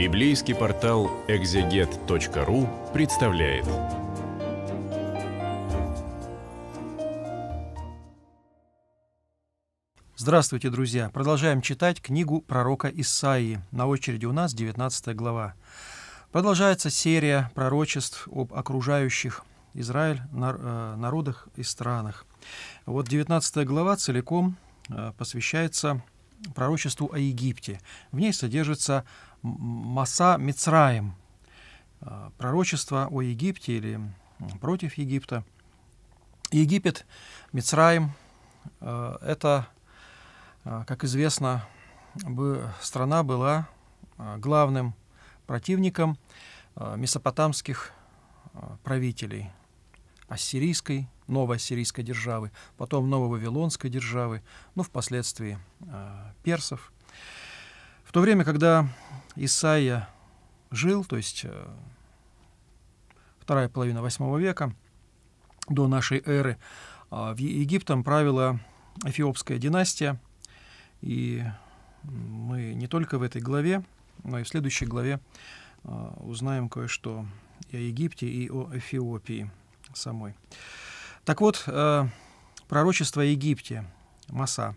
Библейский портал экзегет.ру представляет. Здравствуйте, друзья! Продолжаем читать книгу пророка Исаии. На очереди у нас 19 глава. Продолжается серия пророчеств об окружающих Израиль э, народах и странах. Вот 19 глава целиком э, посвящается пророчеству о Египте. В ней содержится Маса Мицраем, а, пророчество о Египте или против Египта. Египет, Мицраем а, – это, а, как известно, страна была главным противником месопотамских правителей ассирийской, новой ассирийской державы, потом нововавилонской державы, ну, впоследствии персов – в то время, когда Исаия жил, то есть э, вторая половина VIII века до нашей эры, э, в Египтом правила эфиопская династия. И мы не только в этой главе, но и в следующей главе э, узнаем кое-что и о Египте, и о Эфиопии самой. Так вот, пророчество о Египте, Маса,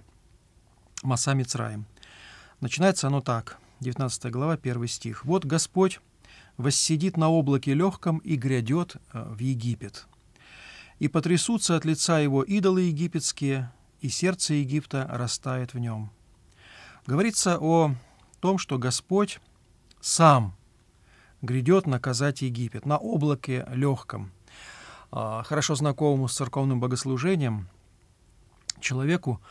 Маса Мицраем. Начинается оно так. 19 глава, 1 стих. «Вот Господь воссидит на облаке легком и грядет э, в Египет. И потрясутся от лица его идолы египетские, и сердце Египта растает в нем». Говорится о том, что Господь сам грядет наказать Египет на облаке легком. А, хорошо знакомому с церковным богослужением человеку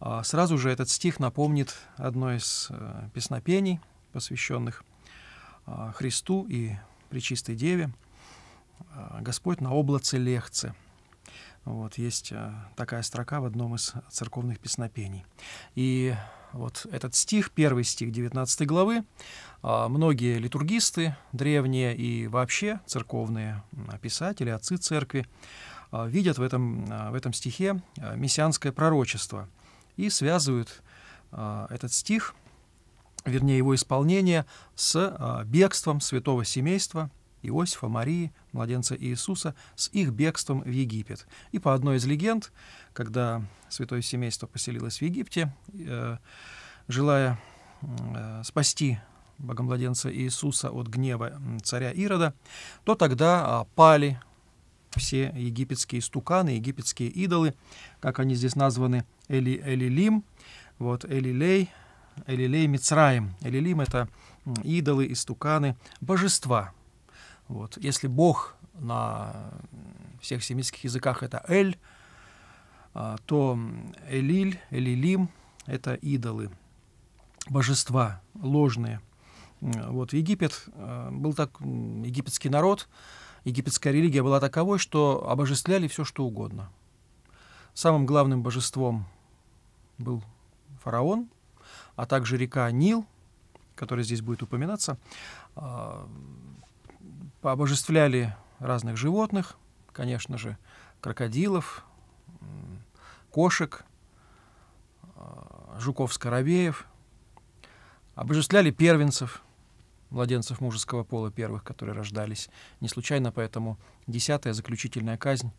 а сразу же этот стих напомнит одно из э, песнопений, посвященных а, Христу и Пречистой Деве. А, «Господь на облаце лехце». Вот есть э, такая строка в одном из церковных песнопений. И вот этот стих, первый стих 19 главы, многие литургисты, древние и вообще церковные писатели, отцы церкви, видят в этом, в этом стихе э, мессианское пророчество – и связывают э, этот стих, вернее его исполнение, с э, бегством святого семейства Иосифа, Марии, младенца Иисуса, с их бегством в Египет. И по одной из легенд, когда святое семейство поселилось в Египте, э, желая э, спасти богомладенца Иисуса от гнева царя Ирода, то тогда а, пали все египетские стуканы, египетские идолы, как они здесь названы, Эли, Элилим, вот, Элилей, Элилей Мицраем. Элилим — это идолы и стуканы, божества. Вот. Если Бог на всех семитских языках — это Эль, а, то Элиль, Элилим — это идолы, божества ложные. Вот Египет а, был так, египетский народ — египетская религия была таковой, что обожествляли все, что угодно. Самым главным божеством был фараон, а также река Нил, которая здесь будет упоминаться. А, обожествляли разных животных, конечно же, крокодилов, кошек, а, жуков-скоробеев. Обожествляли первенцев – младенцев мужеского пола первых, которые рождались. Не случайно поэтому десятая заключительная казнь,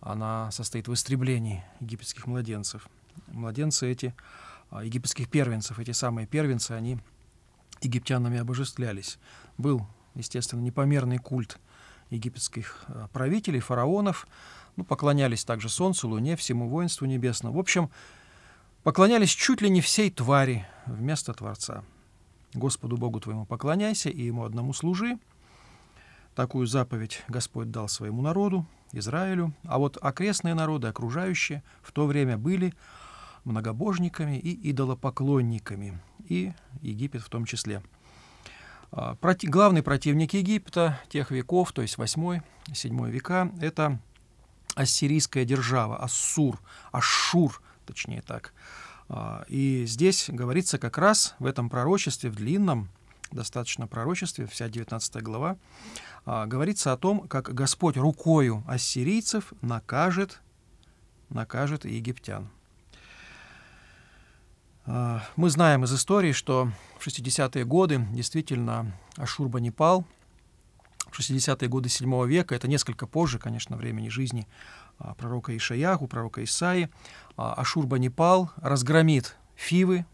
она состоит в истреблении египетских младенцев. Младенцы эти, а, египетских первенцев, эти самые первенцы, они египтянами обожествлялись. Был, естественно, непомерный культ египетских а, правителей, фараонов, ну, поклонялись также солнцу, луне, всему воинству небесному. В общем, поклонялись чуть ли не всей твари вместо Творца. Господу Богу твоему поклоняйся и ему одному служи. Такую заповедь Господь дал своему народу, Израилю. А вот окрестные народы, окружающие, в то время были многобожниками и идолопоклонниками, и Египет в том числе. А, проти, главный противник Египта тех веков, то есть 8-7 века, это ассирийская держава, Ассур, Ашшур, точнее так – а, и здесь говорится как раз в этом пророчестве, в длинном достаточно пророчестве, вся 19 глава, а, говорится о том, как Господь рукою ассирийцев накажет, накажет египтян. А, мы знаем из истории, что в 60-е годы действительно Ашурбанипал, в 60-е годы 7 века, это несколько позже, конечно, времени жизни а, пророка Ишаяху, пророка Исаи, а, Ашурбанипал разгромит Фивы,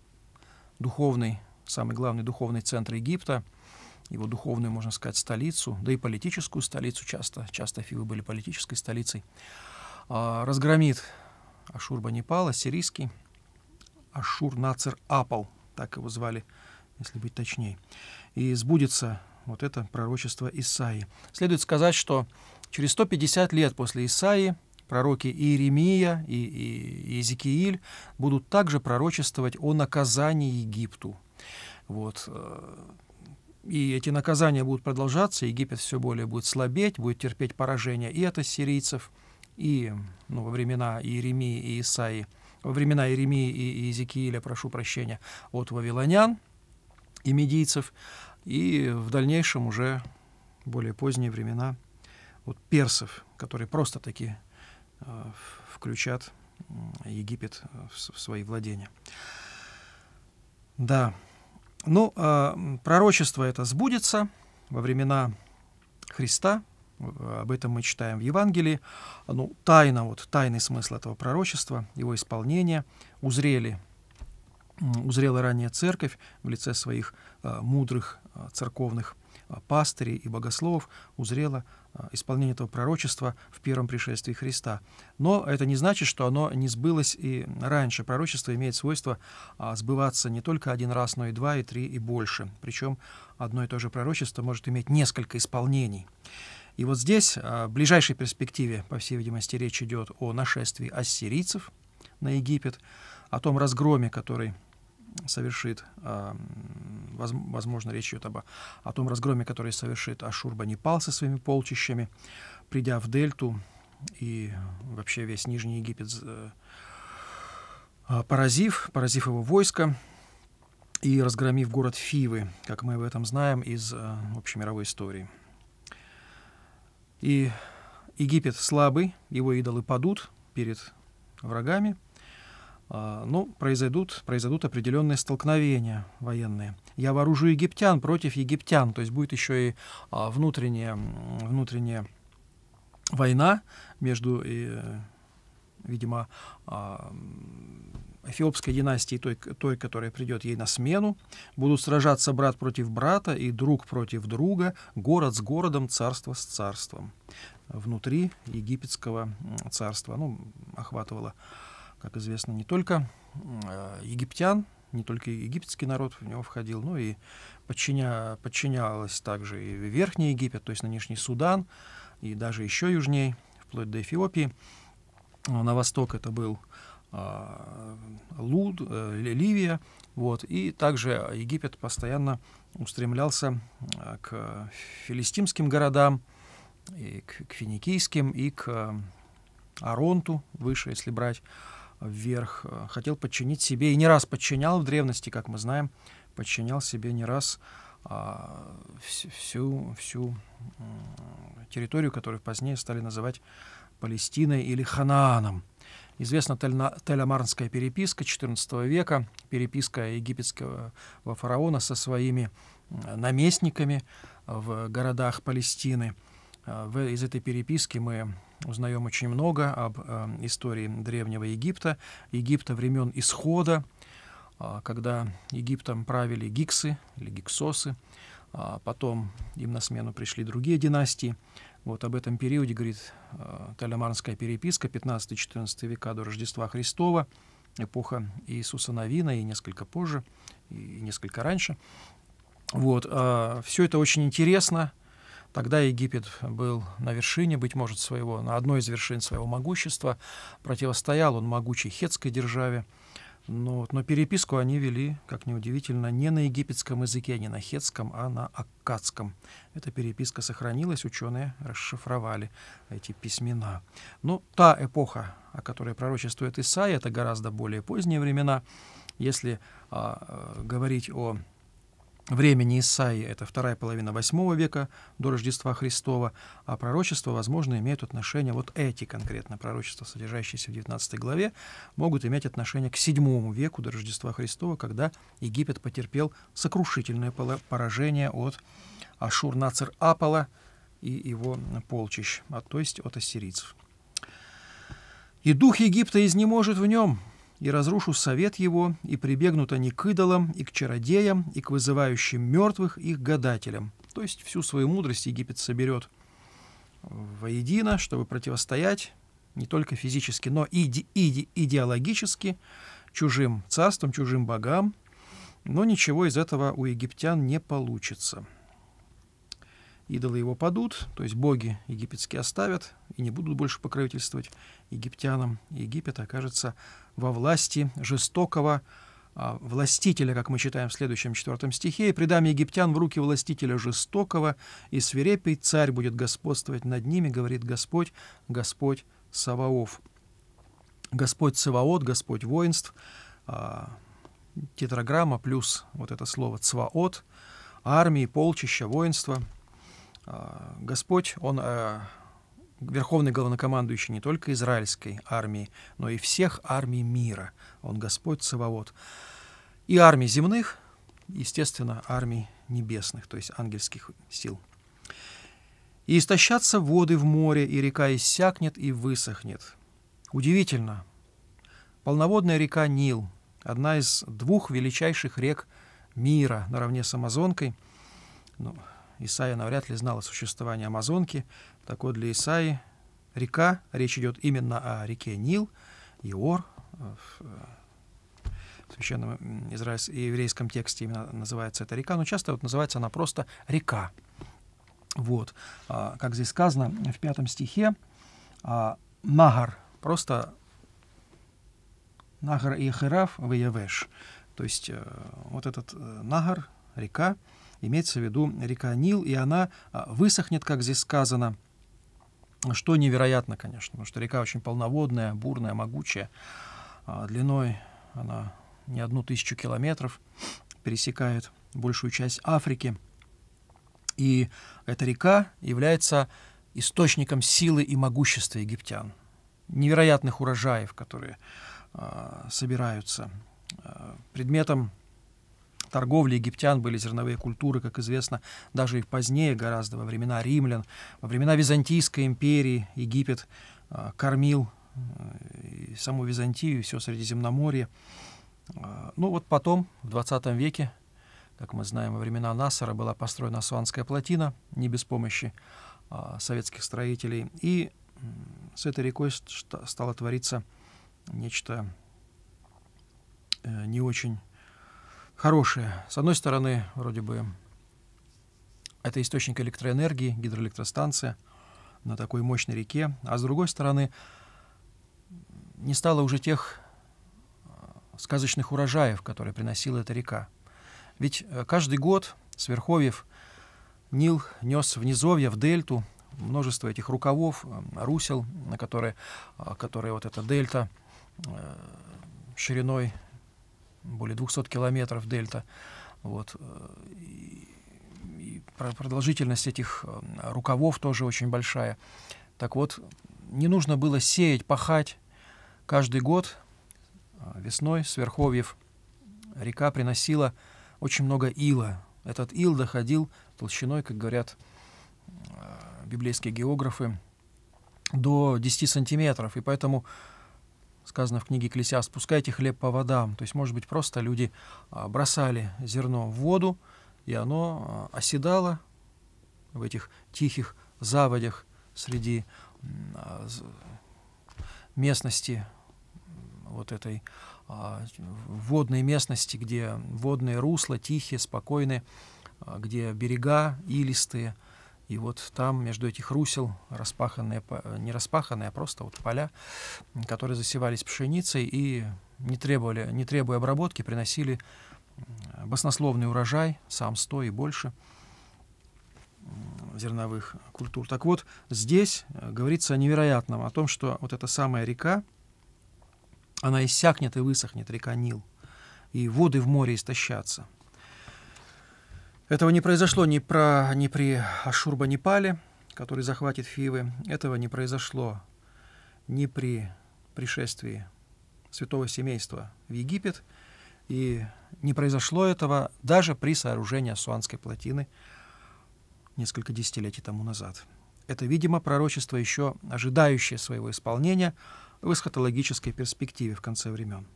духовный, самый главный духовный центр Египта, его духовную, можно сказать, столицу, да и политическую столицу часто. Часто Фивы были политической столицей. А, разгромит Ашурбанипал, ассирийский, Ашур Нацер Апал, так его звали, если быть точнее. И сбудется вот это пророчество Исаии. Следует сказать, что через 150 лет после Исаии пророки Иеремия и, и Иезекииль будут также пророчествовать о наказании Египту. Вот. Э, и эти наказания будут продолжаться, Египет все более будет слабеть, будет терпеть поражение и от ассирийцев, и ну, во времена Иеремии и Исаии, во времена Иеремии и Иезекииля, прошу прощения, от вавилонян и медийцев, и в дальнейшем уже более поздние времена от персов, которые просто такие Э, включат Египет э, в свои владения. Да. Ну, э, пророчество это сбудется во времена Христа. Об этом мы читаем в Евангелии. Ну, тайна, вот тайный смысл этого пророчества, его исполнение узрели узрела ранняя церковь в лице своих мудрых церковных пастырей и богословов, узрела а, исполнение этого пророчества в первом пришествии Христа. Но это не значит, что оно не сбылось и раньше. Пророчество имеет свойство а, сбываться не только один раз, но и два, и три, и больше. Причем одно и то же пророчество может иметь несколько исполнений. И вот здесь а, в ближайшей перспективе, по всей видимости, речь идет о нашествии ассирийцев на Египет, о том разгроме, который совершит возможно, речь идет об, о том разгроме, который совершит Ашурбанипал со своими полчищами, придя в Дельту и вообще весь Нижний Египет э, а, поразив, поразив его войско и разгромив город Фивы, как мы в этом знаем из э, общей мировой истории. И Египет слабый, его идолы падут перед врагами – а, ну произойдут, произойдут определенные столкновения военные. Я вооружу египтян против египтян, то есть будет еще и а, внутренняя, внутренняя война между, видимо, а, эфиопской династии, той, той, которая придет ей на смену, будут сражаться брат против брата и друг против друга, город с городом, царство с царством. Внутри египетского царства, ну, охватывало как известно, не только э, египтян, не только египетский народ в него входил, но и подчиня, подчинялась также и Верхний Египет, то есть нынешний Судан, и даже еще южней, вплоть до Эфиопии. Э, на восток это был э, Луд, Ливия, вот, и также Египет постоянно устремлялся к филистимским городам, и к, к финикийским, и к Аронту, выше, если брать вверх, э, хотел подчинить себе и не раз подчинял в древности, как мы знаем, подчинял себе не раз а, всю, всю территорию, которую позднее стали называть Палестиной или Ханааном. Известна Тель-Амарнская переписка XIV века, переписка египетского э, фараона со своими э, наместниками в городах Палестины. Из этой переписки мы узнаем очень много об э, истории Древнего Египта, Египта времен Исхода, э, когда Египтом правили гиксы или гиксосы, а потом им на смену пришли другие династии. Вот об этом периоде говорит э, Калямарская переписка 15-14 века до Рождества Христова, эпоха Иисуса Новина и несколько позже, и несколько раньше. Вот, э, а, все это очень интересно, Тогда Египет был на вершине, быть может, своего, на одной из вершин своего могущества. Противостоял он могучей хетской державе. Но, ну но переписку они вели, как неудивительно, не на египетском языке, не на хетском, а на аккадском. Эта переписка сохранилась, ученые расшифровали эти письмена. Но ну, та эпоха, о которой пророчествует Исаия, это гораздо более поздние времена. Если а, э, говорить о времени Исаии — это вторая половина восьмого века до Рождества Христова, а пророчества, возможно, имеют отношение, вот эти конкретно пророчества, содержащиеся в 19 главе, могут иметь отношение к седьмому веку до Рождества Христова, когда Египет потерпел сокрушительное поражение от Ашур-Нацер Апола и его полчищ, а то есть от ассирийцев. «И дух Египта изнеможет в нем», и разрушу совет его, и прибегнут они к идолам, и к чародеям, и к вызывающим мертвых, и к гадателям». То есть всю свою мудрость Египет соберет воедино, чтобы противостоять не только физически, но и иде иде идеологически чужим царствам, чужим богам, но ничего из этого у египтян не получится идолы его падут, то есть боги египетские оставят и не будут больше покровительствовать египтянам. Египет окажется во власти жестокого а, властителя, как мы читаем в следующем четвертом стихе, «И предам египтян в руки властителя жестокого, и свирепый царь будет господствовать над ними, говорит Господь, Господь Саваоф». Господь Саваот, Господь воинств, а, тетраграмма плюс вот это слово «цваот», армии, полчища, воинства – а, Господь, Он э, верховный главнокомандующий не только израильской армии, но и всех армий мира. Он Господь Цивовод И армий земных, естественно, армий небесных, то есть ангельских сил. И истощатся воды в море, и река иссякнет и высохнет. Удивительно. Полноводная река Нил, одна из двух величайших рек мира, наравне с Амазонкой, ну, Исаия навряд ли знал о существовании Амазонки. Так вот, для Исаи река, речь идет именно о реке Нил, Иор, э, в, э, священном израильском и еврейском тексте именно называется эта река, но часто вот называется она просто река. Вот, а, как здесь сказано в пятом стихе, а, Нагар, просто Нагар и Хераф в Явеш. То есть э, вот этот Нагар, река, имеется в виду река Нил, и она а, высохнет, как здесь сказано, что невероятно, конечно, потому что река очень полноводная, бурная, могучая, а, длиной она не одну тысячу километров, пересекает большую часть Африки. И эта река является источником силы и могущества египтян, невероятных урожаев, которые а, собираются, предметом торговли египтян были зерновые культуры, как известно, даже и позднее гораздо, во времена римлян, во времена Византийской империи Египет а, кормил э, и саму Византию, и все Средиземноморье. А, ну вот потом, в 20 веке, как мы знаем, во времена Насара была построена Суанская плотина, не без помощи а, советских строителей. И с этой рекой стало твориться нечто э, не очень хорошие. С одной стороны, вроде бы, это источник электроэнергии, гидроэлектростанция на такой мощной реке, а с другой стороны, не стало уже тех э, сказочных урожаев, которые приносила эта река. Ведь э, каждый год сверховьев Нил нес в низовья, в дельту, множество этих рукавов, э, русел, на которые, которые вот эта дельта шириной более 200 километров дельта. Вот. Э, и, продолжительность этих э, рукавов тоже очень большая. Так вот, не нужно было сеять, пахать. Каждый год э, весной с река приносила очень много ила. Этот ил доходил толщиной, как говорят библейские географы, до 10 сантиметров. И поэтому сказано в книге Клеся, спускайте хлеб по водам. То есть, может быть, просто люди а, бросали зерно в воду, и оно а, оседало в этих тихих заводях среди а, местности вот этой водной местности, где водные русла тихие, спокойные, где берега илистые – и вот там, между этих русел, распаханные, э, не распаханные, а просто вот поля, которые засевались пшеницей и не, требовали, не требуя обработки, приносили баснословный урожай, сам сто и больше зерновых культур. Так вот, здесь э, говорится о невероятном, о том, что вот эта самая река, она иссякнет и высохнет, река Нил, и воды в море истощатся – этого не произошло ни, про, ни при Ашурбанипале, который захватит Фивы. Этого не произошло ни при пришествии святого семейства в Египет. И не произошло этого даже при сооружении Суанской плотины несколько десятилетий тому назад. Это, видимо, пророчество еще ожидающее своего исполнения в эсхатологической перспективе в конце времен.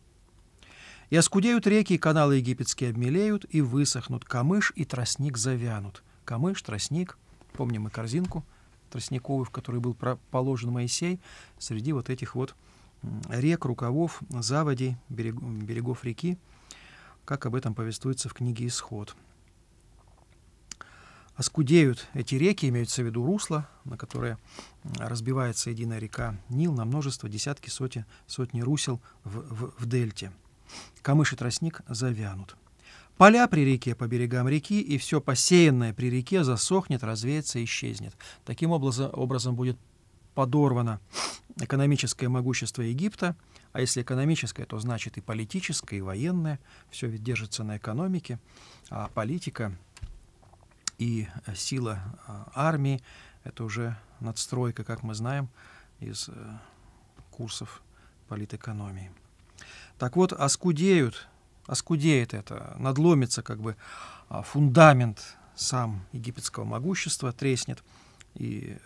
И оскудеют реки, и каналы египетские обмелеют, и высохнут камыш, и тростник завянут. Камыш, тростник, помним мы корзинку тростниковую, в которой был положен Моисей, среди вот этих вот рек, рукавов, заводей, берег, берегов реки, как об этом повествуется в книге «Исход». Оскудеют эти реки, имеются в виду русла, на которые разбивается единая река Нил на множество, десятки, соти, сотни русел в, в, в дельте – Камыш и тростник завянут. Поля при реке по берегам реки, и все посеянное при реке засохнет, развеется, исчезнет. Таким образом, образом будет подорвано экономическое могущество Египта, а если экономическое, то значит и политическое, и военное. Все ведь держится на экономике, а политика и э, сила э, армии — это уже надстройка, как мы знаем, из э, курсов политэкономии. Так вот, оскудеют, оскудеет это, надломится как бы а, фундамент сам египетского могущества, треснет, и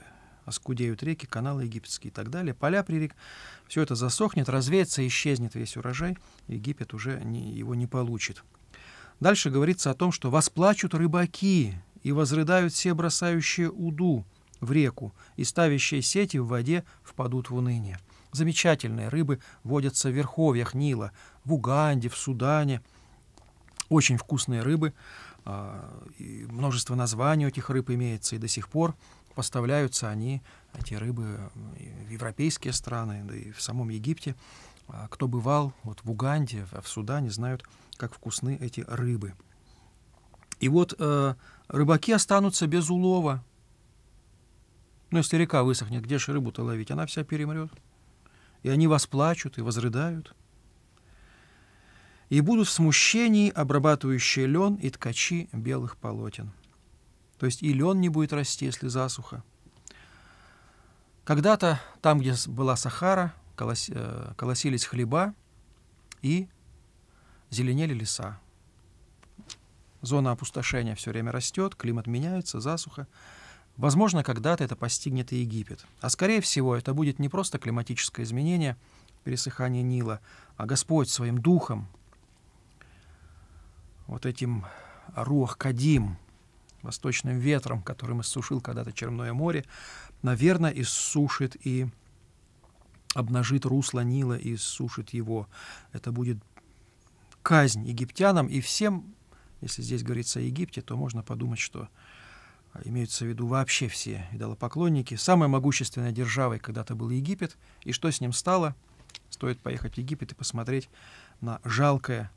оскудеют реки, каналы египетские и так далее, поля прирек, все это засохнет, развеется, исчезнет весь урожай, Египет уже не, его не получит. Дальше говорится о том, что «восплачут рыбаки и возрыдают все бросающие уду в реку, и ставящие сети в воде впадут в уныние». Замечательные рыбы водятся в верховьях Нила, в Уганде, в Судане. Очень вкусные рыбы. А, множество названий у этих рыб имеется и до сих пор поставляются они, эти рыбы, в европейские страны, да и в самом Египте. А, кто бывал вот в Уганде, в Судане, знают, как вкусны эти рыбы. И вот э, рыбаки останутся без улова. Но ну, если река высохнет, где же рыбу-то ловить? Она вся перемрет и они восплачут и возрыдают. И будут в смущении обрабатывающие лен и ткачи белых полотен. То есть и лен не будет расти, если засуха. Когда-то там, где была Сахара, колос... Э, колосились хлеба и зеленели леса. Зона опустошения все время растет, климат меняется, засуха – Возможно, когда-то это постигнет и Египет. А скорее всего, это будет не просто климатическое изменение, пересыхание Нила, а Господь своим духом, вот этим руах кадим, восточным ветром, которым иссушил когда-то Черное море, наверное, иссушит и обнажит русло Нила и иссушит его. Это будет казнь египтянам и всем, если здесь говорится о Египте, то можно подумать, что а имеются в виду вообще все идолопоклонники. Самой могущественной державой когда-то был Египет, и что с ним стало? Стоит поехать в Египет и посмотреть на жалкое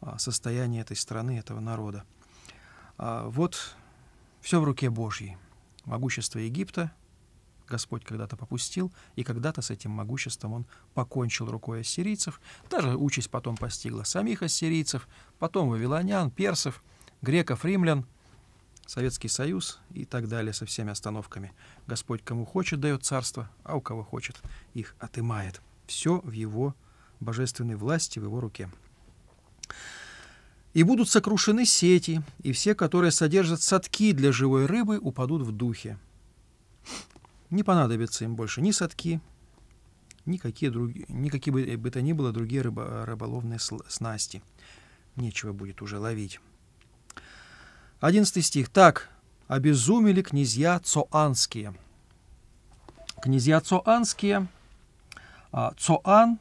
а, состояние этой страны, этого народа. А, вот все в руке Божьей. Могущество Египта Господь когда-то попустил, и когда-то с этим могуществом он покончил рукой ассирийцев. Та же участь потом постигла самих ассирийцев, потом вавилонян, персов, греков, римлян – Советский Союз и так далее со всеми остановками. Господь кому хочет дает царство, а у кого хочет их отымает. Все в его божественной власти, в его руке. «И будут сокрушены сети, и все, которые содержат садки для живой рыбы, упадут в духе». Не понадобится им больше ни садки, никакие, другие, никакие бы, э, бы то ни было другие э, рыболовные снасти. Нечего будет уже ловить. 11 стих. «Так обезумели князья Цоанские». Князья Цоанские, а, Цоан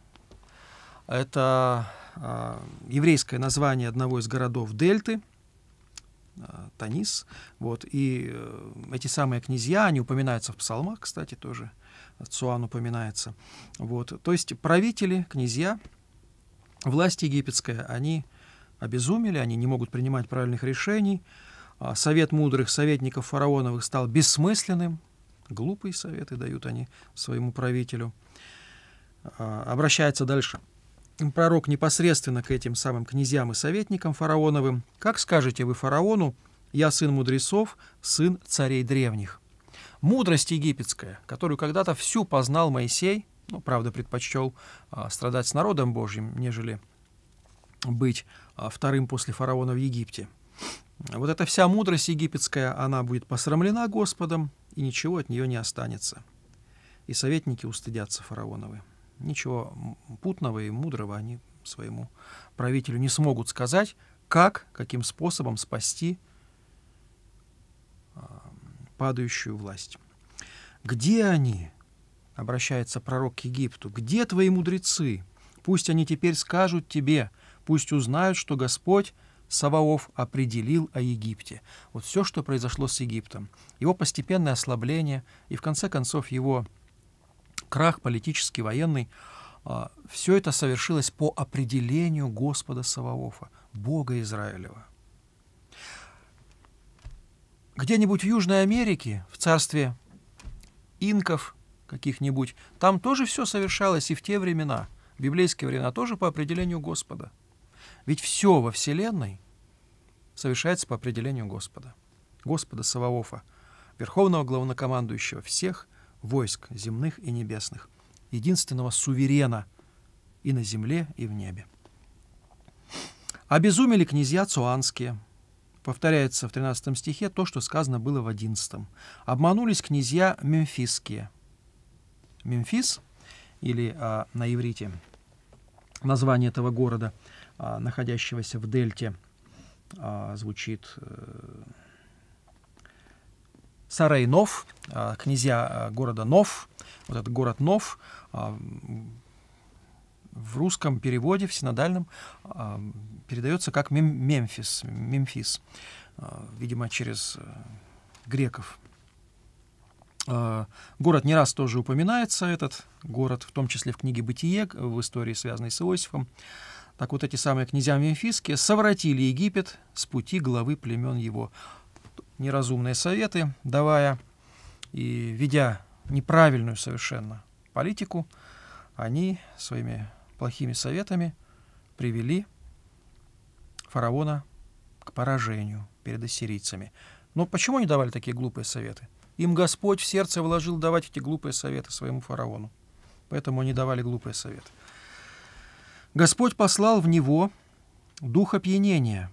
– это а, еврейское название одного из городов Дельты, а, Танис. Вот. И э, эти самые князья, они упоминаются в псалмах, кстати, тоже Цуан упоминается. Вот. То есть правители, князья, власть египетская, они обезумели, они не могут принимать правильных решений, а совет мудрых советников фараоновых стал бессмысленным. Глупые советы дают они своему правителю. А, обращается дальше. Пророк непосредственно к этим самым князьям и советникам фараоновым. «Как скажете вы фараону, я сын мудрецов, сын царей древних». Мудрость египетская, которую когда-то всю познал Моисей, ну, правда, предпочел а, страдать с народом Божьим, нежели быть а, вторым после фараона в Египте. Вот эта вся мудрость египетская, она будет посрамлена Господом, и ничего от нее не останется. И советники устыдятся фараоновы. Ничего путного и мудрого они своему правителю не смогут сказать, как, каким способом спасти а, падающую власть. «Где они?» — обращается пророк к Египту. «Где твои мудрецы? Пусть они теперь скажут тебе, пусть узнают, что Господь — Саваоф определил о Египте. Вот все, что произошло с Египтом, его постепенное ослабление и, в конце концов, его крах политический, военный, а, все это совершилось по определению Господа Саваофа, Бога Израилева. Где-нибудь в Южной Америке, в царстве инков каких-нибудь, там тоже все совершалось и в те времена, в библейские времена, тоже по определению Господа. Ведь все во Вселенной совершается по определению Господа, Господа Саваофа, верховного главнокомандующего всех войск земных и небесных, единственного суверена и на земле, и в небе. «Обезумели князья цуанские». Повторяется в 13 стихе то, что сказано было в 11. «Обманулись князья мемфисские». Мемфис, или а, на иврите название этого города, а, находящегося в дельте – э, звучит э, Сарай Нов, э, князья а, города Нов, вот этот город Нов, э, в русском переводе, в синодальном, э, передается как Мемфис, Мемфис, э, видимо, через э, греков. А, город не раз тоже упоминается, этот город, в том числе в книге «Бытие», в истории, связанной с Иосифом. Так вот, эти самые князья Мемфисские совратили Египет с пути главы племен его. Неразумные советы давая и ведя неправильную совершенно политику, они своими плохими советами привели фараона к поражению перед ассирийцами. Но почему они давали такие глупые советы? Им Господь в сердце вложил давать эти глупые советы своему фараону. Поэтому они давали глупые советы. Господь послал в него дух опьянения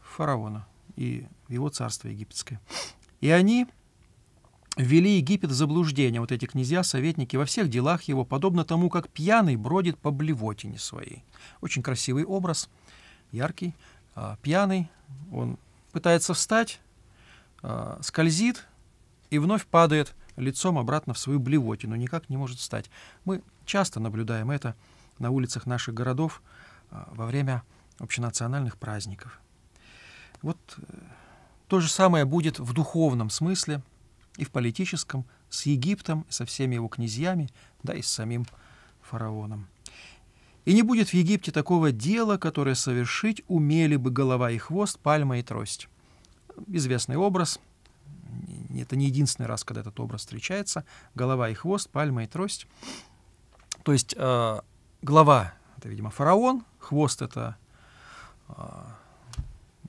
фараона и его царство египетское. И они ввели Египет в заблуждение, вот эти князья, советники, во всех делах его, подобно тому, как пьяный бродит по блевотине своей. Очень красивый образ, яркий, а, пьяный, он пытается встать, Э, скользит и вновь падает лицом обратно в свою блевотину, никак не может встать. Мы часто наблюдаем это на улицах наших городов э, во время общенациональных праздников. Вот э, то же самое будет в духовном смысле и в политическом с Египтом, со всеми его князьями, да и с самим фараоном. И не будет в Египте такого дела, которое совершить умели бы голова и хвост, пальма и трость известный образ. Это не единственный раз, когда этот образ встречается. Голова и хвост, пальма и трость. То есть э, глава — это, видимо, фараон, хвост — это э,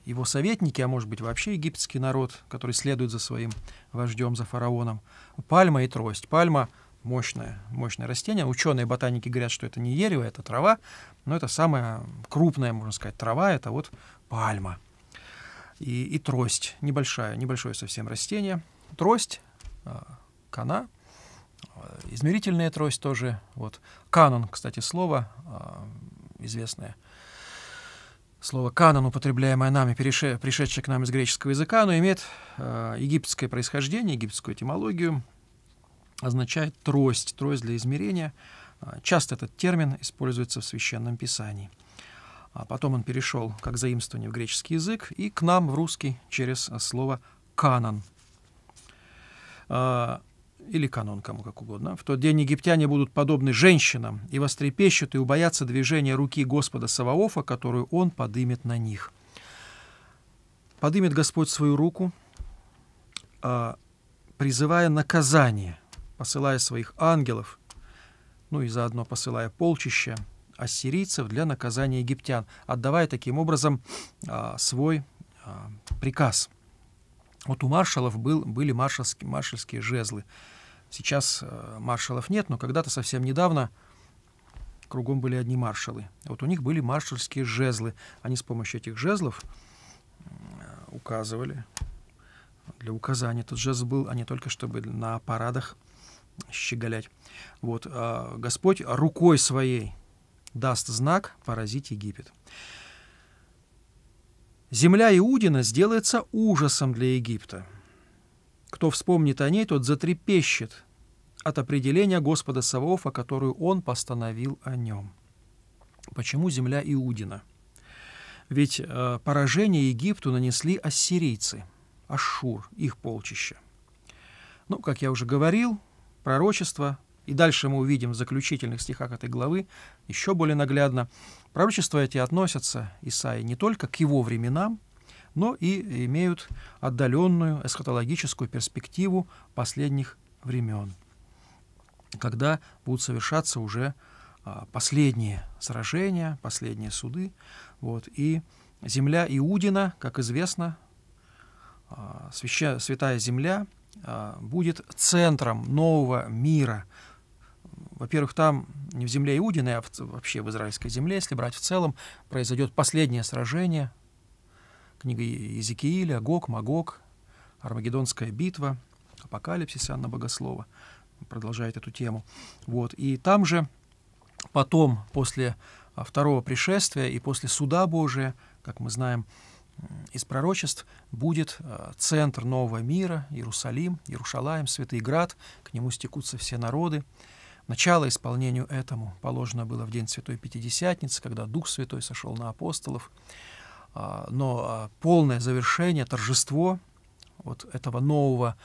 его советники, а может быть вообще египетский народ, который следует за своим вождем, за фараоном. Пальма и трость. Пальма — мощное, мощное растение. Ученые, ботаники говорят, что это не дерево, это трава, но это самая крупная, можно сказать, трава — это вот пальма — и, и трость, небольшая, небольшое совсем растение. Трость, а, кана, а, измерительная трость тоже. Вот. Канон, кстати, слово а, известное. Слово «канон», употребляемое нами, пришедшее к нам из греческого языка, оно имеет египетское происхождение, египетскую этимологию, означает трость, трость для измерения. Часто этот термин используется в Священном Писании. А потом он перешел, как заимствование, в греческий язык и к нам в русский через слово «канон». А, или канон, кому как угодно. В тот день египтяне будут подобны женщинам и вострепещут и убоятся движения руки Господа Саваофа, которую он подымет на них. Подымет Господь свою руку, а, призывая наказание, посылая своих ангелов, ну и заодно посылая полчища, ассирийцев для наказания египтян, отдавая таким образом а, свой а, приказ. Вот у маршалов был, были маршальские, маршальские жезлы. Сейчас а, маршалов нет, но когда-то совсем недавно кругом были одни маршалы. Вот у них были маршальские жезлы. Они с помощью этих жезлов а, указывали. Для указания этот жезл был, а не только чтобы на парадах щеголять. Вот, а Господь рукой своей даст знак поразить Египет. Земля Иудина сделается ужасом для Египта. Кто вспомнит о ней, тот затрепещет от определения Господа Саваофа, которую он постановил о нем. Почему земля Иудина? Ведь э, поражение Египту нанесли ассирийцы, Ашур, их полчища. Ну, как я уже говорил, пророчество и дальше мы увидим в заключительных стихах этой главы еще более наглядно. Пророчества эти относятся, Исаи, не только к его временам, но и имеют отдаленную эсхатологическую перспективу последних времен, когда будут совершаться уже а, последние сражения, последние суды. Вот, и земля Иудина, как известно, а, свяща, святая земля а, будет центром нового мира, во-первых, там, не в земле Иудиной, а вообще в израильской земле, если брать в целом, произойдет последнее сражение. Книга Иезекииля, Гог, Магог, Армагеддонская битва, Апокалипсис Анна Богослова продолжает эту тему. Вот. И там же потом, после а, второго пришествия и после суда Божия, как мы знаем из пророчеств, будет а, центр нового мира, Иерусалим, Иерушалаем, Святый Град, к нему стекутся все народы. Начало исполнению этому положено было в день Святой Пятидесятницы, когда Дух Святой сошел на апостолов. А, но а, полное завершение, торжество вот этого нового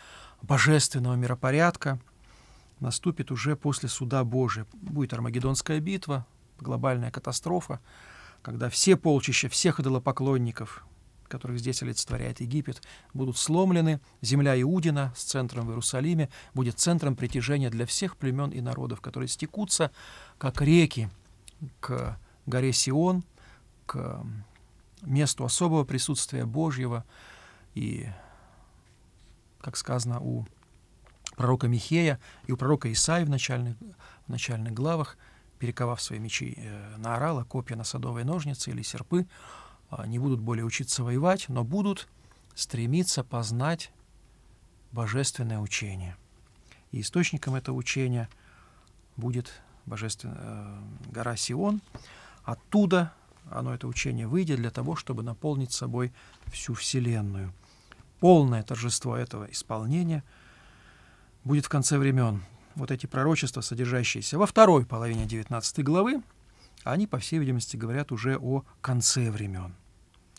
божественного миропорядка наступит уже после суда Божия. Будет Армагеддонская битва, глобальная катастрофа, когда все полчища всех идолопоклонников которых здесь олицетворяет Египет, будут сломлены, земля Иудина с центром в Иерусалиме будет центром притяжения для всех племен и народов, которые стекутся, как реки, к горе Сион, к месту особого присутствия Божьего. И, как сказано у пророка Михея и у пророка Исаи в начальных, в начальных главах, перековав свои мечи э, на орала, копья на садовые ножницы или серпы, а, не будут более учиться воевать, но будут стремиться познать божественное учение. И источником этого учения будет божественная э, гора Сион. Оттуда оно, это учение, выйдет для того, чтобы наполнить собой всю Вселенную. Полное торжество этого исполнения будет в конце времен. Вот эти пророчества, содержащиеся во второй половине 19 главы, они, по всей видимости, говорят уже о конце времен.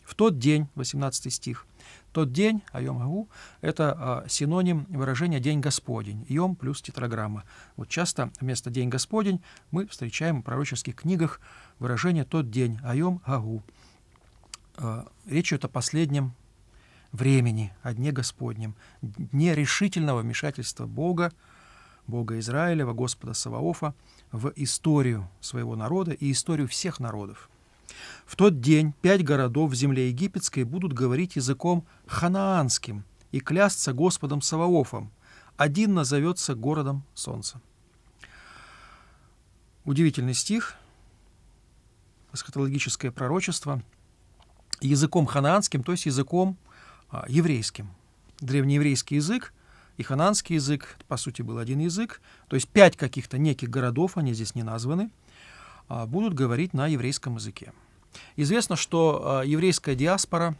В тот день, 18 стих, тот день, айом гаву, это а, синоним выражения «день Господень», «йом» плюс тетраграмма. Вот часто вместо «день Господень» мы встречаем в пророческих книгах выражение «тот день», айом гаву. А, речь идет о последнем времени, о дне Господнем, дне решительного вмешательства Бога, Бога Израилева, Господа Саваофа, в историю своего народа и историю всех народов. В тот день пять городов в земле египетской будут говорить языком ханаанским и клясться Господом Саваофом. Один назовется городом солнца. Удивительный стих, эсхатологическое пророчество, языком ханаанским, то есть языком а, еврейским. Древнееврейский язык и ханаанский язык, по сути, был один язык, то есть пять каких-то неких городов, они здесь не названы – а, будут говорить на еврейском языке. Известно, что а, еврейская диаспора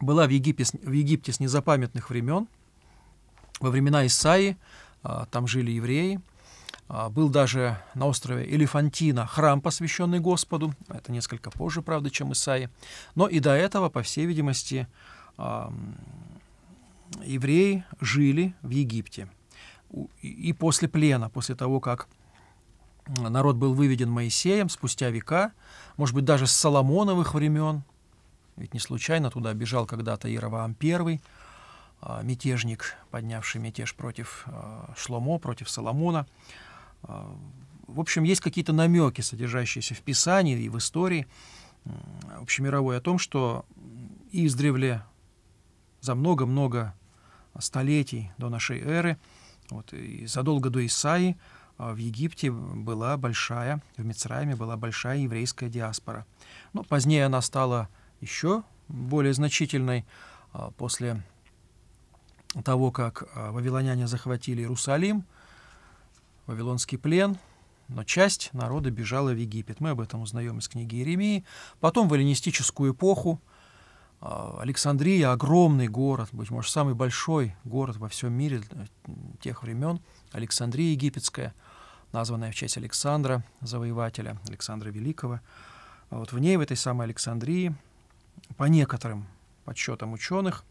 была в Египте, в Египте с незапамятных времен. Во времена Исаи а, там жили евреи. Был даже на острове Элефантина храм, посвященный Господу. Это несколько позже, правда, чем Исаи. Но и до этого, по всей видимости, евреи жили в Египте. И после плена, после того, как народ был выведен Моисеем спустя века, может быть, даже с Соломоновых времен. Ведь не случайно туда бежал когда-то Яроваам I, а, мятежник, поднявший мятеж против а, Шломо, против Соломона. А, в общем, есть какие-то намеки, содержащиеся в Писании и в истории общемировой, о том, что издревле за много-много столетий до нашей эры, вот, и задолго до Исаии, а, в Египте была большая, в Мицраиме была большая еврейская диаспора. Но позднее она стала еще более значительной а, после того, как а, вавилоняне захватили Иерусалим, Вавилонский плен, но часть народа бежала в Египет. Мы об этом узнаем из книги Иеремии. Потом в эллинистическую эпоху – а, Александрия — огромный город, быть может, самый большой город во всем мире э, тех времен. Александрия египетская, названная в честь Александра, завоевателя, Александра Великого. А вот в ней, в этой самой Александрии, по некоторым подсчетам ученых,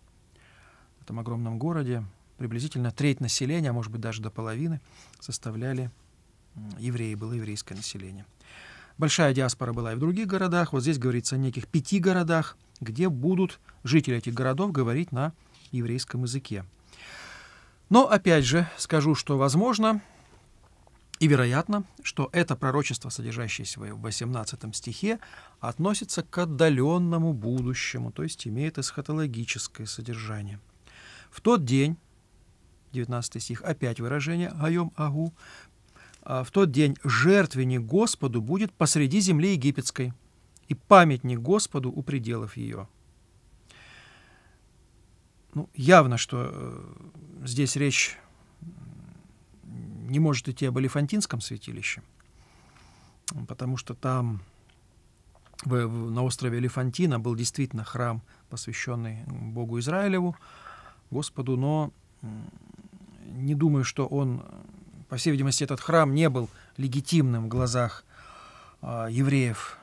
в этом огромном городе, приблизительно треть населения, а может быть даже до половины, составляли евреи, было еврейское население. Большая диаспора была и в других городах. Вот здесь говорится о неких пяти городах – где будут жители этих городов говорить на еврейском языке. Но опять же скажу, что возможно и вероятно, что это пророчество, содержащееся в 18 стихе, относится к отдаленному будущему, то есть имеет эсхатологическое содержание. В тот день, 19 стих, опять выражение «Айом Агу», а в тот день жертвенник Господу будет посреди земли египетской – и памятник Господу у пределов ее. Ну, явно, что э, здесь речь не может идти об Элефантинском святилище, потому что там в, в, на острове Элефантина был действительно храм, посвященный Богу Израилеву, Господу, но не думаю, что он, по всей видимости, этот храм не был легитимным в глазах э, евреев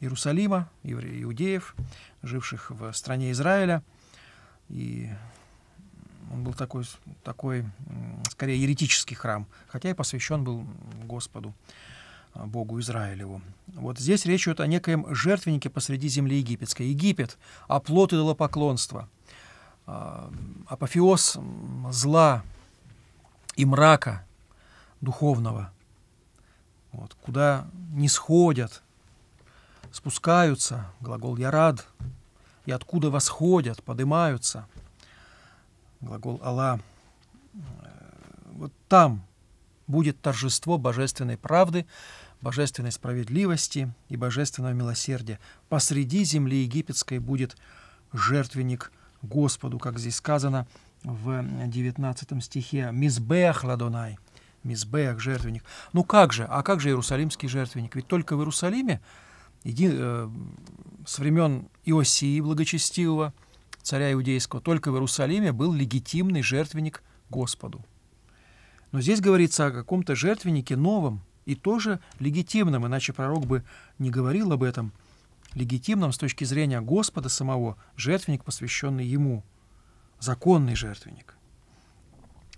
Иерусалима, иудеев, живших в стране Израиля. И он был такой, такой, скорее, еретический храм, хотя и посвящен был Господу, а, Богу Израилеву. Вот здесь речь идет о некоем жертвеннике посреди земли египетской. Египет – оплот идолопоклонства, а, апофеоз зла и мрака духовного, вот, куда не сходят – спускаются, глагол «я рад», и откуда восходят, поднимаются, глагол «Алла». Э, вот там будет торжество божественной правды, божественной справедливости и божественного милосердия. Посреди земли египетской будет жертвенник Господу, как здесь сказано в 19 стихе «Мизбех ладонай», «Мизбех» – жертвенник. Ну как же, а как же Иерусалимский жертвенник? Ведь только в Иерусалиме – еди, э, с времен Иосии благочестивого, царя иудейского, только в Иерусалиме был легитимный жертвенник Господу. Но здесь говорится о каком-то жертвеннике новом и тоже легитимном, иначе пророк бы не говорил об этом, легитимном с точки зрения Господа самого, жертвенник, посвященный Ему, законный жертвенник.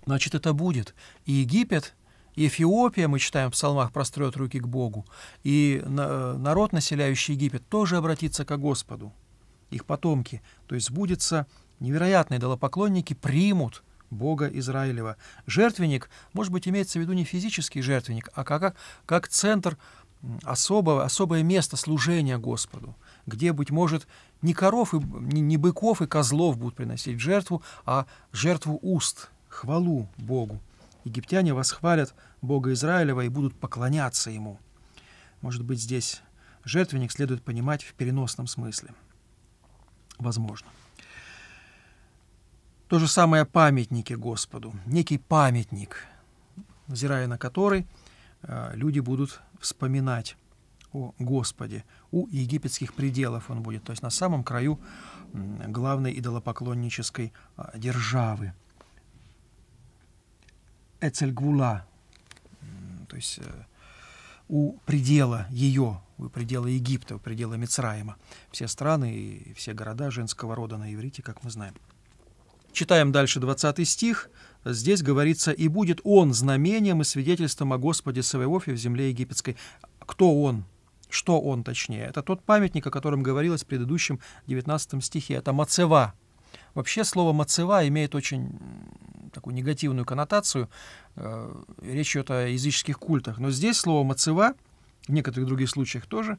Значит, это будет. И Египет и Эфиопия, мы читаем в псалмах, прострет руки к Богу. И э, народ, населяющий Египет, тоже обратится к Господу. Их потомки, то есть сбудется невероятные долопоклонники, примут Бога Израилева. Жертвенник, может быть, имеется в виду не физический жертвенник, а как, как центр особого, особое место служения Господу, где, быть может, не коров, и, не быков и козлов будут приносить жертву, а жертву уст, хвалу Богу. Египтяне восхвалят Бога Израилева и будут поклоняться Ему. Может быть, здесь жертвенник следует понимать в переносном смысле. Возможно. То же самое памятники Господу. Некий памятник, взирая на который, э, люди будут вспоминать о Господе. У египетских пределов он будет, то есть на самом краю главной идолопоклоннической а, державы. Эцельгвула, то есть э, у предела ее, у предела Египта, у предела Мицраима. Все страны и все города женского рода на иврите, как мы знаем. Читаем дальше 20 стих. Здесь говорится, «И будет он знамением и свидетельством о Господе Саваофе в земле египетской». Кто он? Что он, точнее? Это тот памятник, о котором говорилось в предыдущем 19 стихе. Это Мацева. Вообще слово «мацева» имеет очень такую негативную коннотацию. Э, речь идет о языческих культах. Но здесь слово «мацева», в некоторых других случаях тоже,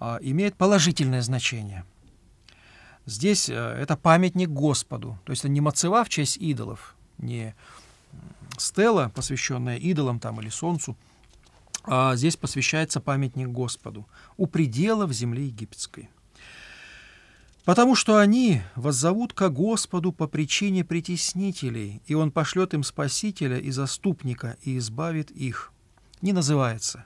а, имеет положительное значение. Здесь э, это памятник Господу. То есть это не мацева в честь идолов, не стела, посвященная идолам там, или солнцу, а здесь посвящается памятник Господу у пределов земли египетской потому что они воззовут ко Господу по причине притеснителей, и Он пошлет им Спасителя и Заступника, и избавит их. Не называется,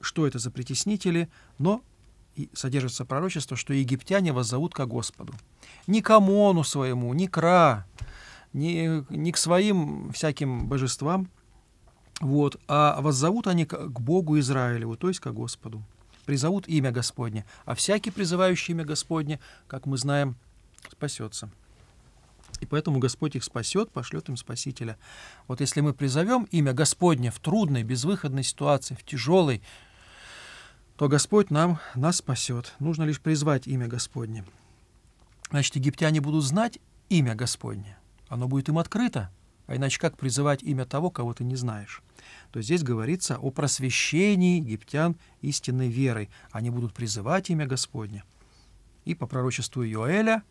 что это за притеснители, но и содержится пророчество, что египтяне воззовут ко Господу. Ни к Амону своему, ни к Ра, ни, ни к своим всяким божествам, вот, а воззовут они к Богу Израилеву, то есть ко Господу призовут имя Господне, а всякий, призывающий имя Господне, как мы знаем, спасется. И поэтому Господь их спасет, пошлет им Спасителя. Вот если мы призовем имя Господне в трудной, безвыходной ситуации, в тяжелой, то Господь нам, нас спасет. Нужно лишь призвать имя Господне. Значит, египтяне будут знать имя Господне. Оно будет им открыто. А иначе как призывать имя того, кого ты не знаешь? то здесь говорится о просвещении египтян истинной верой. Они будут призывать имя Господне. И по пророчеству Иоэля,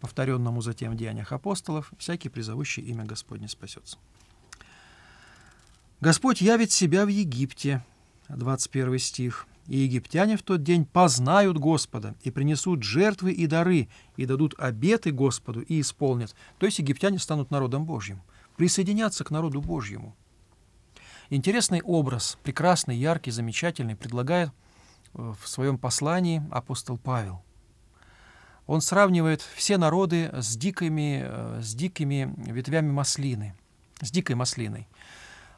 повторенному затем в Деяниях апостолов, всякий призовущий имя Господне спасется. Господь явит себя в Египте, 21 стих. «И египтяне в тот день познают Господа, и принесут жертвы и дары, и дадут обеты Господу, и исполнят». То есть египтяне станут народом Божьим, присоединятся к народу Божьему – Интересный образ, прекрасный, яркий, замечательный, предлагает э, в своем послании апостол Павел. Он сравнивает все народы с дикими, э, с дикими ветвями маслины, с дикой маслиной.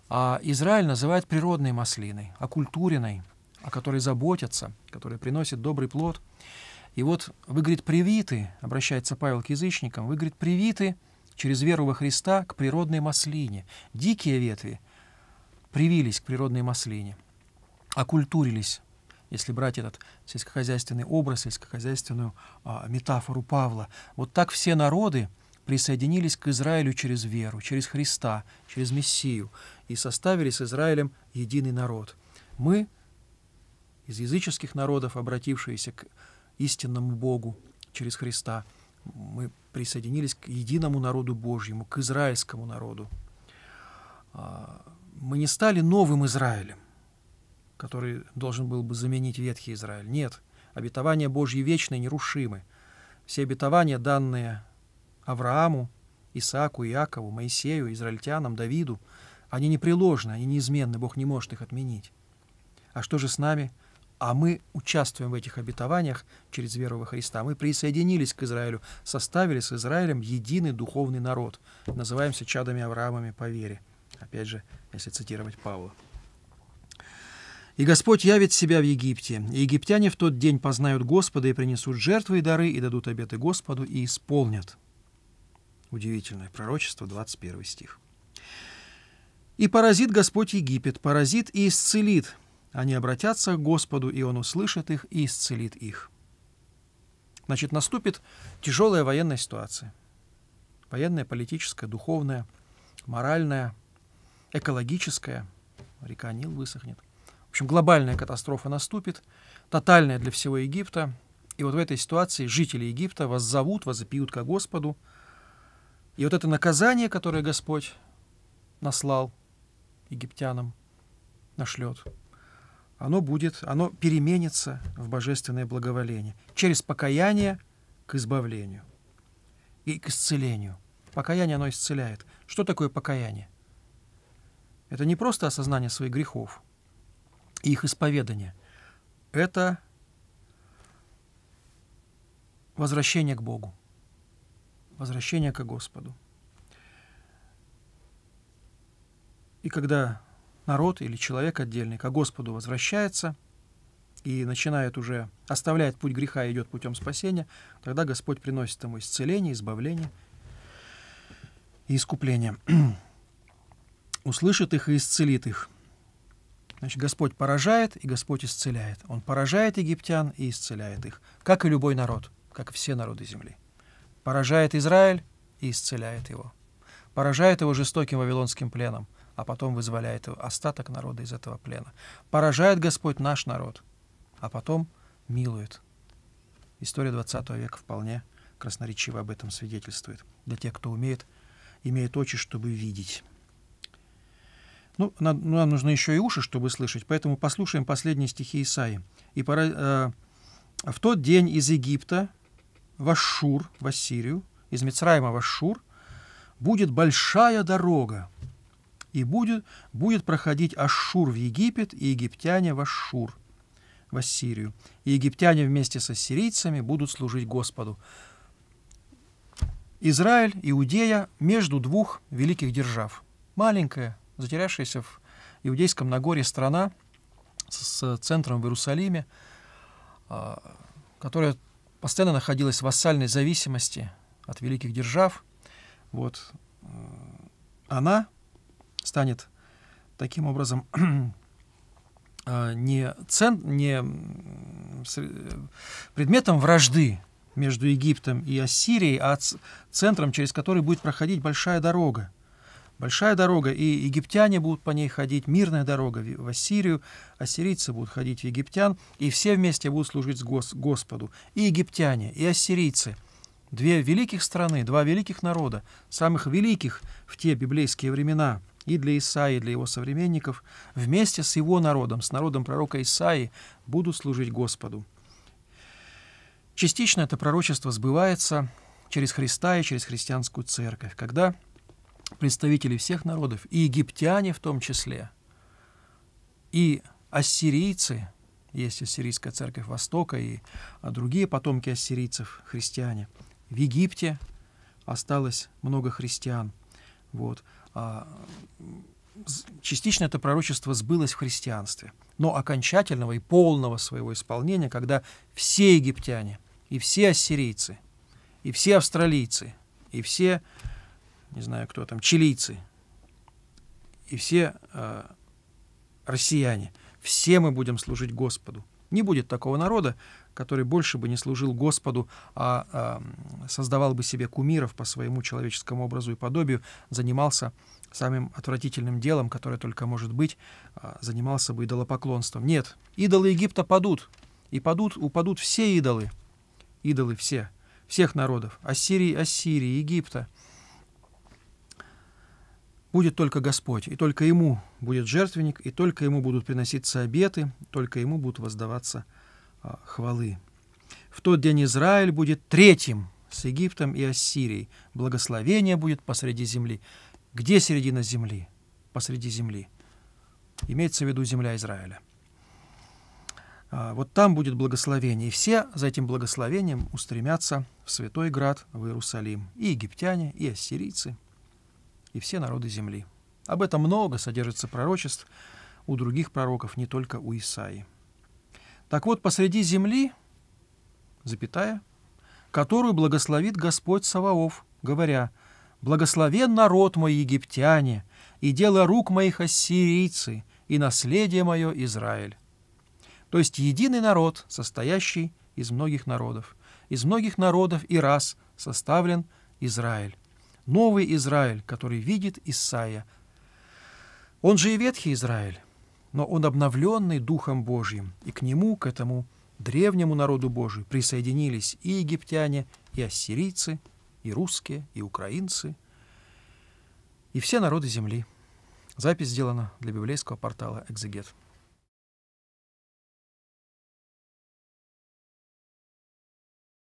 А Израиль называет природной маслиной, окультуренной, о которой заботятся, которая приносит добрый плод. И вот, вы, говорит, привиты, обращается Павел к язычникам, вы, говорит, привиты через веру во Христа к природной маслине. Дикие ветви — привились к природной маслине, окультурились, если брать этот сельскохозяйственный образ, сельскохозяйственную а, метафору Павла. Вот так все народы присоединились к Израилю через веру, через Христа, через Мессию и составили с Израилем единый народ. Мы из языческих народов, обратившиеся к истинному Богу через Христа, мы присоединились к единому народу Божьему, к израильскому народу. А, мы не стали новым Израилем, который должен был бы заменить ветхий Израиль. Нет, обетования Божьи вечны, нерушимы. Все обетования, данные Аврааму, Исааку, Иакову, Моисею, израильтянам, Давиду, они непреложны, они неизменны, Бог не может их отменить. А что же с нами? А мы участвуем в этих обетованиях через веру во Христа. Мы присоединились к Израилю, составили с Израилем единый духовный народ. Называемся чадами Авраамами по вере. Опять же, если цитировать Павла. «И Господь явит себя в Египте, и египтяне в тот день познают Господа и принесут жертвы и дары, и дадут обеты Господу, и исполнят». Удивительное пророчество, 21 стих. «И поразит Господь Египет, поразит и исцелит. Они обратятся к Господу, и Он услышит их и исцелит их». Значит, наступит тяжелая военная ситуация. Военная, политическая, духовная, моральная – экологическая, река Нил высохнет. В общем, глобальная катастрофа наступит, тотальная для всего Египта. И вот в этой ситуации жители Египта вас зовут, вас возопьют ко Господу. И вот это наказание, которое Господь наслал египтянам, нашлет, оно будет, оно переменится в божественное благоволение через покаяние к избавлению и к исцелению. Покаяние, оно исцеляет. Что такое покаяние? Это не просто осознание своих грехов и их исповедание. Это возвращение к Богу, возвращение к Господу. И когда народ или человек отдельный к Господу возвращается и начинает уже, оставляет путь греха и идет путем спасения, тогда Господь приносит ему исцеление, избавление и искупление. услышит их и исцелит их. Значит, Господь поражает, и Господь исцеляет. Он поражает египтян и исцеляет их, как и любой народ, как и все народы земли. Поражает Израиль и исцеляет его. Поражает его жестоким вавилонским пленом, а потом вызволяет остаток народа из этого плена. Поражает Господь наш народ, а потом милует. История 20 века вполне красноречиво об этом свидетельствует. Для тех, кто умеет, имеет очи, чтобы видеть. Ну, нам, нам нужны еще и уши, чтобы слышать, поэтому послушаем последние стихи Исаи. И пора, э, «В тот день из Египта в Ашур, в Ассирию, из Мицраима в Ашур, будет большая дорога, и будет, будет проходить Ашур в Египет и египтяне в Ашур, в Ассирию. И египтяне вместе с ассирийцами будут служить Господу». Израиль, Иудея между двух великих держав. Маленькая затерявшаяся в Иудейском Нагоре страна с центром в Иерусалиме, а, которая постоянно находилась в вассальной зависимости от великих держав. Вот э, она станет таким образом а, не, цен, не э, предметом вражды между Египтом и Ассирией, а центром, через который будет проходить большая дорога большая дорога, и египтяне будут по ней ходить, мирная дорога в Ассирию, ассирийцы будут ходить в египтян, и все вместе будут служить гос Господу. И египтяне, и ассирийцы. Две великих страны, два великих народа, самых великих в те библейские времена – и для Исаи, и для его современников, вместе с его народом, с народом пророка Исаи, будут служить Господу. Частично это пророчество сбывается через Христа и через христианскую церковь, когда представители всех народов, и египтяне в том числе, и ассирийцы, есть ассирийская церковь Востока и а, другие потомки ассирийцев, христиане. В Египте осталось много христиан. Вот. А, частично это пророчество сбылось в христианстве, но окончательного и полного своего исполнения, когда все египтяне и все ассирийцы, и все австралийцы, и все не знаю кто там, чилийцы и все э, россияне. Все мы будем служить Господу. Не будет такого народа, который больше бы не служил Господу, а э, создавал бы себе кумиров по своему человеческому образу и подобию, занимался самым отвратительным делом, которое только может быть, э, занимался бы идолопоклонством. Нет, идолы Египта падут, и падут, упадут все идолы, идолы все, всех народов, Ассирии, Ассирии, Египта – будет только Господь, и только Ему будет жертвенник, и только Ему будут приноситься обеты, только Ему будут воздаваться а, хвалы. В тот день Израиль будет третьим с Египтом и Ассирией. Благословение будет посреди земли. Где середина земли? Посреди земли. Имеется в виду земля Израиля. А, вот там будет благословение, и все за этим благословением устремятся в Святой Град, в Иерусалим. И египтяне, и ассирийцы – и все народы земли. Об этом много содержится пророчеств у других пророков, не только у Исаи. Так вот, посреди земли, запятая, которую благословит Господь Саваоф, говоря, «Благословен народ мой египтяне, и дело рук моих ассирийцы, и наследие мое Израиль». То есть единый народ, состоящий из многих народов. Из многих народов и рас составлен Израиль. Новый Израиль, который видит Исаия. Он же и Ветхий Израиль, но он обновленный Духом Божьим, и к нему, к этому древнему народу Божию присоединились и египтяне, и ассирийцы, и русские, и украинцы, и все народы земли. Запись сделана для библейского портала «Экзегет».